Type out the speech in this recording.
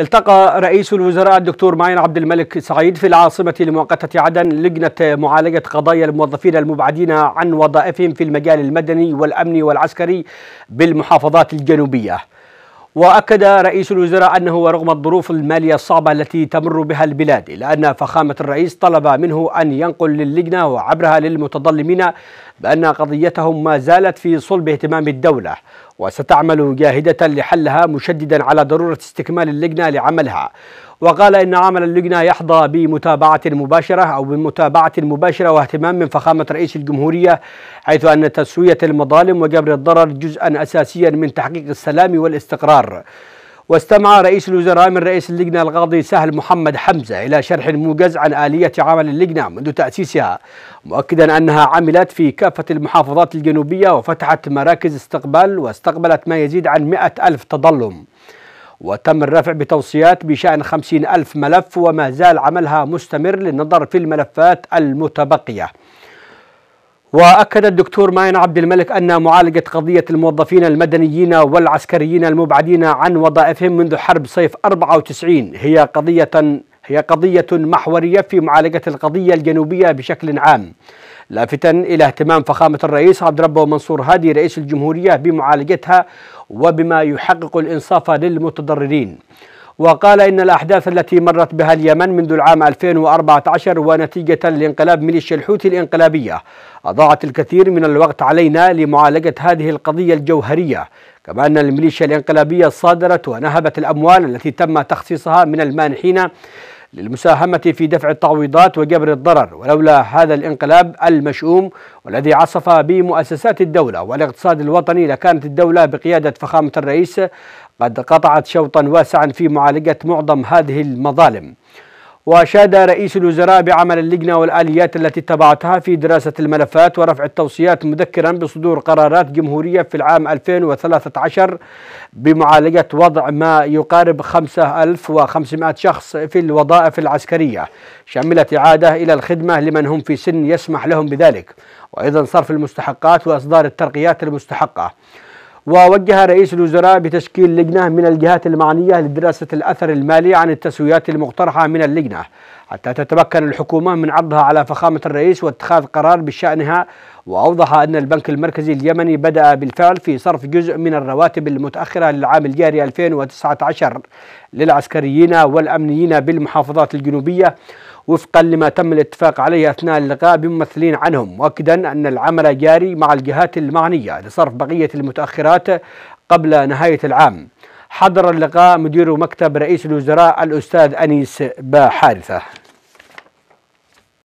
التقى رئيس الوزراء الدكتور معين عبد الملك سعيد في العاصمة لمؤقتة عدن لجنة معالجة قضايا الموظفين المبعدين عن وظائفهم في المجال المدني والأمني والعسكري بالمحافظات الجنوبية وأكد رئيس الوزراء أنه ورغم الظروف المالية الصعبة التي تمر بها البلاد إلا أن فخامة الرئيس طلب منه أن ينقل للجنة وعبرها للمتظلمين بأن قضيتهم ما زالت في صلب اهتمام الدولة وستعمل جاهدة لحلها مشددا على ضرورة استكمال اللجنة لعملها وقال إن عمل اللجنة يحظى بمتابعة مباشرة أو بمتابعة مباشرة واهتمام من فخامة رئيس الجمهورية حيث أن تسوية المظالم وجبر الضرر جزءا أساسيا من تحقيق السلام والاستقرار واستمع رئيس الوزراء من رئيس اللجنة القاضي سهل محمد حمزة إلى شرح موجز عن آلية عمل اللجنة منذ تأسيسها مؤكدا أنها عملت في كافة المحافظات الجنوبية وفتحت مراكز استقبال واستقبلت ما يزيد عن مئة ألف تظلم وتم الرفع بتوصيات بشأن خمسين ألف ملف وما زال عملها مستمر للنظر في الملفات المتبقية وأكد الدكتور ماين عبد الملك أن معالجة قضية الموظفين المدنيين والعسكريين المبعدين عن وظائفهم منذ حرب صيف 94 هي قضية هي قضية محورية في معالجة القضية الجنوبية بشكل عام لافتا إلى اهتمام فخامة الرئيس عبد ربه منصور هادي رئيس الجمهورية بمعالجتها وبما يحقق الإنصاف للمتضررين وقال إن الأحداث التي مرت بها اليمن منذ العام 2014 ونتيجة لانقلاب ميليشيا الحوثي الانقلابية أضاعت الكثير من الوقت علينا لمعالجة هذه القضية الجوهرية كما أن الميليشيا الانقلابية صادرت ونهبت الأموال التي تم تخصيصها من المانحين للمساهمة في دفع التعويضات وجبر الضرر ولولا هذا الانقلاب المشؤوم والذي عصف بمؤسسات الدولة والاقتصاد الوطني لكانت الدولة بقيادة فخامة الرئيس قد قطعت شوطا واسعا في معالجة معظم هذه المظالم وأشاد رئيس الوزراء بعمل اللجنة والآليات التي اتبعتها في دراسة الملفات ورفع التوصيات مذكرا بصدور قرارات جمهورية في العام 2013 بمعالجة وضع ما يقارب 5500 شخص في الوظائف العسكرية شملت إعادة إلى الخدمة لمن هم في سن يسمح لهم بذلك وأيضا صرف المستحقات وإصدار الترقيات المستحقة ووجه رئيس الوزراء بتشكيل لجنة من الجهات المعنية لدراسة الأثر المالي عن التسويات المقترحة من اللجنة حتى تتمكن الحكومة من عرضها على فخامة الرئيس واتخاذ قرار بشأنها وأوضح أن البنك المركزي اليمني بدأ بالفعل في صرف جزء من الرواتب المتأخرة للعام الجاري 2019 للعسكريين والأمنيين بالمحافظات الجنوبية وفقا لما تم الاتفاق عليه أثناء اللقاء بممثلين عنهم مؤكدا أن العمل جاري مع الجهات المعنية لصرف بقية المتأخرات قبل نهاية العام حضر اللقاء مدير مكتب رئيس الوزراء الأستاذ أنيس باحارثة